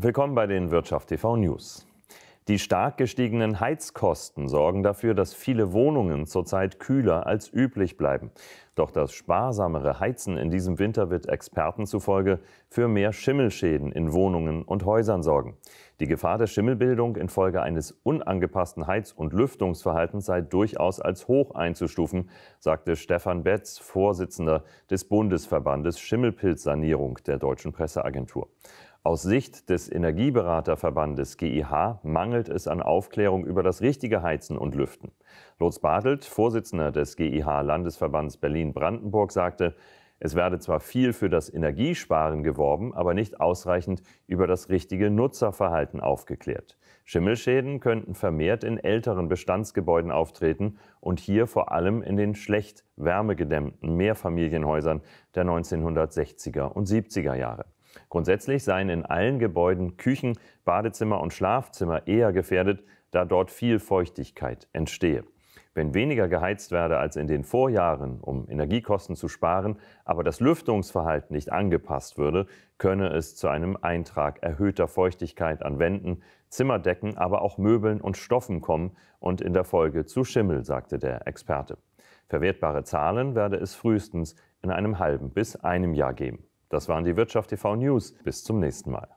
Willkommen bei den Wirtschaft TV News. Die stark gestiegenen Heizkosten sorgen dafür, dass viele Wohnungen zurzeit kühler als üblich bleiben. Doch das sparsamere Heizen in diesem Winter wird Experten zufolge für mehr Schimmelschäden in Wohnungen und Häusern sorgen. Die Gefahr der Schimmelbildung infolge eines unangepassten Heiz- und Lüftungsverhaltens sei durchaus als hoch einzustufen, sagte Stefan Betz, Vorsitzender des Bundesverbandes Schimmelpilzsanierung der deutschen Presseagentur. Aus Sicht des Energieberaterverbandes GIH mangelt es an Aufklärung über das richtige Heizen und Lüften. Lutz Bartelt, Vorsitzender des GIH Landesverbands Berlin-Brandenburg, sagte, es werde zwar viel für das Energiesparen geworben, aber nicht ausreichend über das richtige Nutzerverhalten aufgeklärt. Schimmelschäden könnten vermehrt in älteren Bestandsgebäuden auftreten und hier vor allem in den schlecht wärmegedämmten Mehrfamilienhäusern der 1960er und 70er Jahre. Grundsätzlich seien in allen Gebäuden Küchen, Badezimmer und Schlafzimmer eher gefährdet, da dort viel Feuchtigkeit entstehe. Wenn weniger geheizt werde als in den Vorjahren, um Energiekosten zu sparen, aber das Lüftungsverhalten nicht angepasst würde, könne es zu einem Eintrag erhöhter Feuchtigkeit an Wänden, Zimmerdecken, aber auch Möbeln und Stoffen kommen und in der Folge zu Schimmel, sagte der Experte. Verwertbare Zahlen werde es frühestens in einem halben bis einem Jahr geben. Das waren die Wirtschaft TV News. Bis zum nächsten Mal.